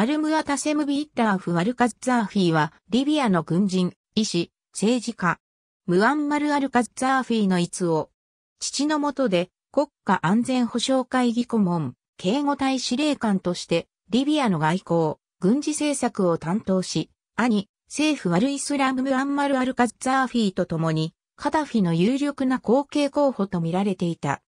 アルムアタセムビッターフ・アルカッザーフィーは、リビアの軍人、医師、政治家、ムアンマル・アルカッザーフィーの逸を、父のもとで国家安全保障会議顧問、警護隊司令官として、リビアの外交、軍事政策を担当し、兄、政府アルイスラム・ムアンマル・アルカッザーフィーと共に、カダフィの有力な後継候補と見られていた。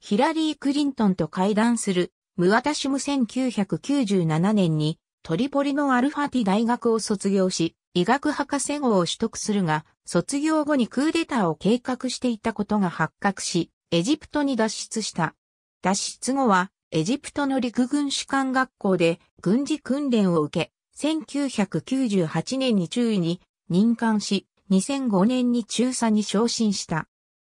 ヒラリー・クリントンと会談するムワタシム1997年にトリポリのアルファティ大学を卒業し、医学博士号を取得するが、卒業後にクーデターを計画していたことが発覚し、エジプトに脱出した。脱出後は、エジプトの陸軍士官学校で軍事訓練を受け、1998年に中尉に任官し、2005年に中佐に昇進した。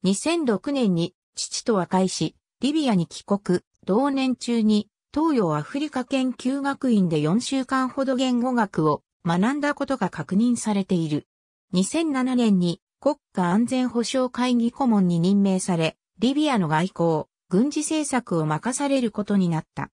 2006年に父と和解し、リビアに帰国。同年中に東洋アフリカ研究学院で4週間ほど言語学を学んだことが確認されている。2007年に国家安全保障会議顧問に任命され、リビアの外交、軍事政策を任されることになった。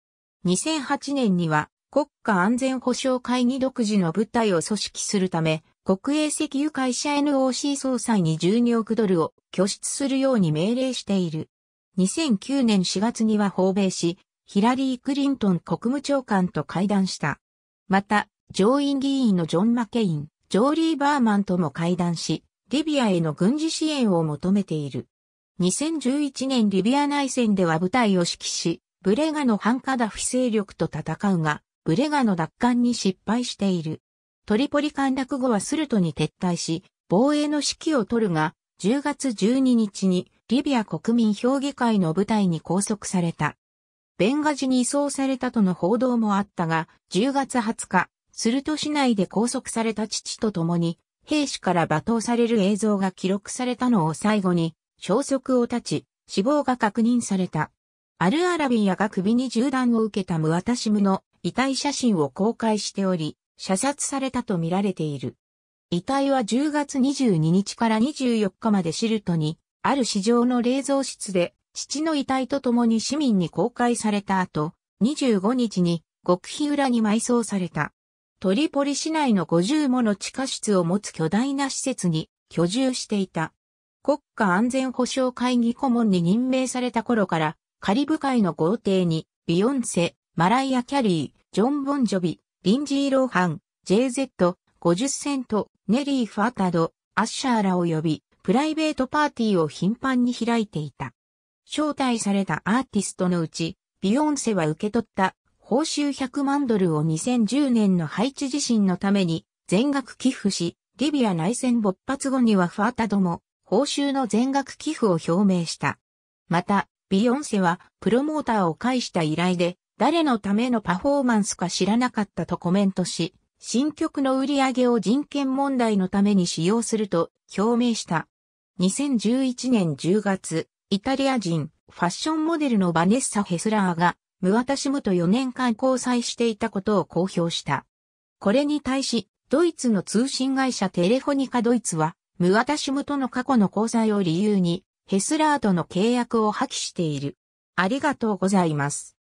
2008年には国家安全保障会議独自の部隊を組織するため、国営石油会社 NOC 総裁に12億ドルを拠出するように命令している。2009年4月には訪米し、ヒラリー・クリントン国務長官と会談した。また、上院議員のジョン・マケイン、ジョーリー・バーマンとも会談し、リビアへの軍事支援を求めている。2011年リビア内戦では部隊を指揮し、ブレガの反カダフィ勢力と戦うが、ブレガの奪還に失敗している。トリポリ陥落後はスルトに撤退し、防衛の指揮を取るが、10月12日にリビア国民評議会の部隊に拘束された。ベンガジに移送されたとの報道もあったが、10月20日、スルト市内で拘束された父と共に、兵士から罵倒される映像が記録されたのを最後に、消息を絶ち、死亡が確認された。アルアラビアが首に銃弾を受けたムワタシムの遺体写真を公開しており、射殺されたとみられている。遺体は10月22日から24日までシルトにある市場の冷蔵室で、父の遺体と共に市民に公開された後、25日に極秘裏に埋葬された。トリポリ市内の50もの地下室を持つ巨大な施設に居住していた。国家安全保障会議顧問に任命された頃から、カリブ海の豪邸に、ビヨンセ、マライア・キャリー、ジョン・ボンジョビ、リンジー・ローハン、JZ、50セント、ネリー・ファタド、アッシャーらを呼び、プライベートパーティーを頻繁に開いていた。招待されたアーティストのうち、ビヨンセは受け取った報酬100万ドルを2010年のハイチ地震のために全額寄付し、リビア内戦勃発後にはファータドも報酬の全額寄付を表明した。また、ビヨンセはプロモーターを介した依頼で誰のためのパフォーマンスか知らなかったとコメントし、新曲の売り上げを人権問題のために使用すると表明した。2011年10月、イタリア人、ファッションモデルのバネッサ・ヘスラーが、ムワタシムと4年間交際していたことを公表した。これに対し、ドイツの通信会社テレフォニカドイツは、ムワタシムとの過去の交際を理由に、ヘスラーとの契約を破棄している。ありがとうございます。